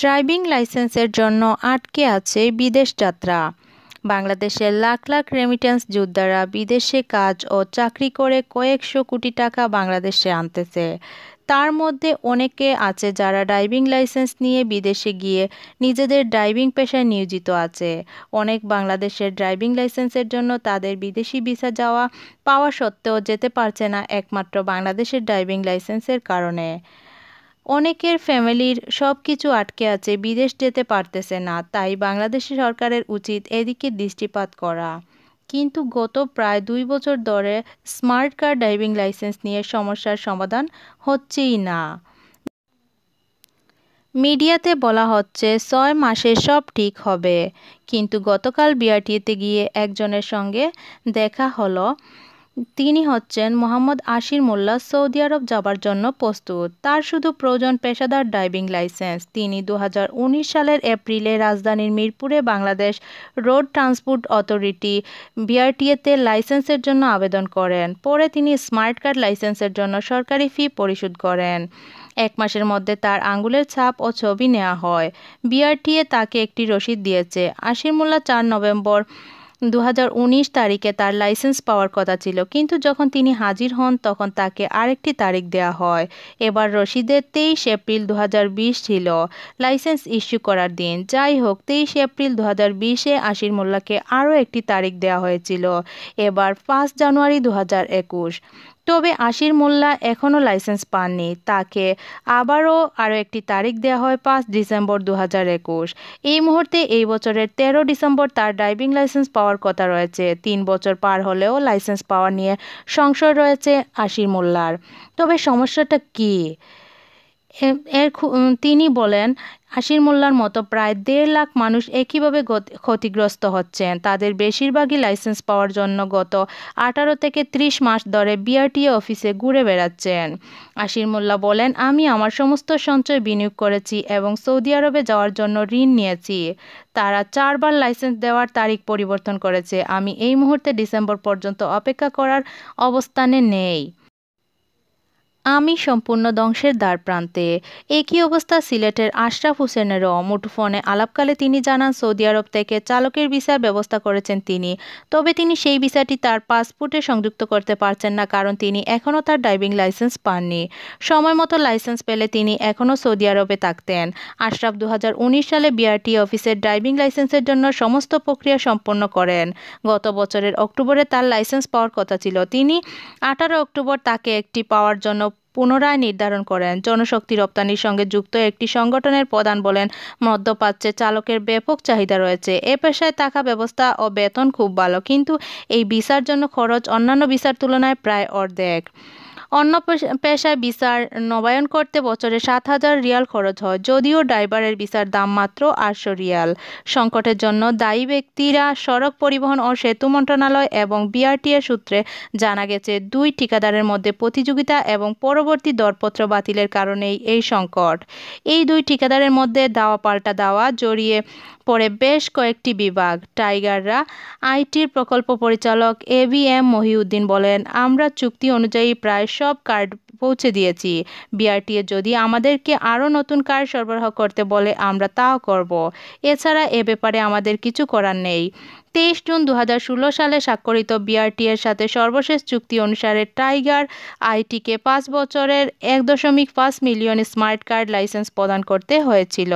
driving লাইসেন্সের জন্য আটকে আছে বিদেশ যাত্রা বাংলাদেশের লাখ লাখ রেমিটেন্স যোদ্ধারা বিদেশে কাজ ও চাকরি করে কয়েকশো কোটি টাকা বাংলাদেশে আনতেছে তার মধ্যে অনেকে আছে যারা ড্রাইভিং লাইসেন্স নিয়ে বিদেশে গিয়ে নিজেদের ড্রাইভিং পেশায় নিয়োজিত আছে অনেক বাংলাদেশের ড্রাইভিং লাইসেন্সের জন্য তাদের বিদেশি ভিসা যাওয়া পাওয়া সত্ত্বেও যেতে পারছে না একমাত্র বাংলাদেশের ড্রাইভিং লাইসেন্সের কারণে অনেকের ফ্যামিলির সব কিছু আটকে আছে বিদেশ যেতে পারতেছে না তাই বাংলাদেশ সরকারের উচিত এদিকে দৃষ্টিপাত করা কিন্তু গত প্রায় দুই বছর ধরে স্মার্ট কার ড্রাইভিং লাইসেন্স নিয়ে সমস্যার সমাধান হচ্ছেই না মিডিয়াতে বলা হচ্ছে ছয় মাসে সব ঠিক হবে কিন্তু গতকাল বিআরটিতে গিয়ে একজনের সঙ্গে দেখা হলো তিনি হচ্ছেন মোহাম্মদ আশির মোল্লা সৌদি আরব যাবার জন্য প্রস্তুত তার শুধু প্রয়োজন পেশাদার ড্রাইভিং লাইসেন্স তিনি দু সালের এপ্রিলে রাজধানীর মিরপুরে বাংলাদেশ রোড ট্রান্সপোর্ট অথরিটি বিআরটিএতে লাইসেন্সের জন্য আবেদন করেন পরে তিনি স্মার্ট কার্ড লাইসেন্সের জন্য সরকারি ফি পরিশোধ করেন এক মাসের মধ্যে তার আঙ্গুলের ছাপ ও ছবি নেওয়া হয় বিআরটিএ তাকে একটি রসিদ দিয়েছে আশির মোল্লা চার নভেম্বর দু তারিখে তার লাইসেন্স পাওয়ার কথা ছিল কিন্তু যখন তিনি হাজির হন তখন তাকে আরেকটি তারিখ দেয়া হয় এবার রশিদের তেইশ এপ্রিল দু ছিল লাইসেন্স ইস্যু করার দিন যাই হোক তেইশ এপ্রিল দু হাজার বিশে আশির মোল্লাকে আরও একটি তারিখ দেয়া হয়েছিল এবার পাঁচ জানুয়ারি দু তবে আশির মোল্লা এখনও লাইসেন্স পাননি তাকে আবারও আরও একটি তারিখ দেওয়া হয় পাঁচ ডিসেম্বর দু এই মুহূর্তে এই বছরের ১৩ ডিসেম্বর তার ড্রাইভিং লাইসেন্স পাওয়ার কথা রয়েছে তিন বছর পার হলেও লাইসেন্স পাওয়া নিয়ে সংশয় রয়েছে আশির মোল্লার তবে সমস্যাটা কী এর তিনি বলেন আশির মোল্লার মতো প্রায় দেড় লাখ মানুষ একইভাবে ক্ষতিগ্রস্ত হচ্ছেন তাদের বেশিরভাগই লাইসেন্স পাওয়ার জন্য গত আঠারো থেকে ত্রিশ মাস ধরে বিআরটিএ অফিসে ঘুরে বেড়াচ্ছেন আশির মোল্লা বলেন আমি আমার সমস্ত সঞ্চয় বিনিয়োগ করেছি এবং সৌদি আরবে যাওয়ার জন্য ঋণ নিয়েছি তারা চারবার লাইসেন্স দেওয়ার তারিখ পরিবর্তন করেছে আমি এই মুহূর্তে ডিসেম্বর পর্যন্ত অপেক্ষা করার অবস্থানে নেই আমি সম্পূর্ণ ধ্বংসের দ্বার প্রান্তে একই অবস্থা সিলেটের আশরাফ হোসেনেরও মুঠোফোনে আলাপকালে তিনি জানান সৌদি আরব থেকে চালকের ভিসার ব্যবস্থা করেছেন তিনি তবে তিনি সেই ভিসাটি তার পাসপোর্টে সংযুক্ত করতে পারছেন না কারণ তিনি এখনও তার ড্রাইভিং লাইসেন্স পাননি সময় মতো লাইসেন্স পেলে তিনি এখনও সৌদি আরবে থাকতেন আশরাফ দু সালে বিআরটি অফিসের ড্রাইভিং লাইসেন্সের জন্য সমস্ত প্রক্রিয়া সম্পন্ন করেন গত বছরের অক্টোবরে তার লাইসেন্স পাওয়ার কথা ছিল তিনি আঠারো অক্টোবর তাকে একটি পাওয়ার জন্য পুনরায় নির্ধারণ করেন জনশক্তি রপ্তানির সঙ্গে যুক্ত একটি সংগঠনের প্রধান বলেন মধ্যপ্রাচ্যে চালকের ব্যাপক চাহিদা রয়েছে এ পেশায় টাকা ব্যবস্থা ও বেতন খুব ভালো কিন্তু এই ভিসার জন্য খরচ অন্যান্য ভিসার তুলনায় প্রায় অর্ধেক অন্য পেশায় বিচার নবায়ন করতে বছরে সাত হাজার রিয়াল খরচ হয় যদিও ড্রাইভারের বিচার দাম মাত্র আটশো রিয়াল সংকটের জন্য দায়ী ব্যক্তিরা সড়ক পরিবহন ও সেতু মন্ত্রণালয় এবং বিআরটিএ সূত্রে জানা গেছে দুই ঠিকাদারের মধ্যে প্রতিযোগিতা এবং পরবর্তী দরপত্র বাতিলের কারণেই এই সংকট এই দুই ঠিকাদারের মধ্যে দাওয়া পাল্টা দাওয়া জড়িয়ে পড়ে বেশ কয়েকটি বিভাগ টাইগাররা আইটির প্রকল্প পরিচালক এ বি এম মহিউদ্দিন বলেন আমরা চুক্তি অনুযায়ী প্রায় সব কার্ড পৌঁছে দিয়েছি বিআরটিএ যদি আমাদেরকে আরও নতুন কার্ড সরবরাহ করতে বলে আমরা তাও করব এছাড়া এ ব্যাপারে আমাদের কিছু করার নেই তেইশ জুন দু সালে স্বাক্ষরিত বিআরটি এর সাথে সর্বশেষ চুক্তি অনুসারে টাইগার আইটিকে পাঁচ বছরের এক দশমিক পাঁচ মিলিয়ন স্মার্ট কার্ড লাইসেন্স প্রদান করতে হয়েছিল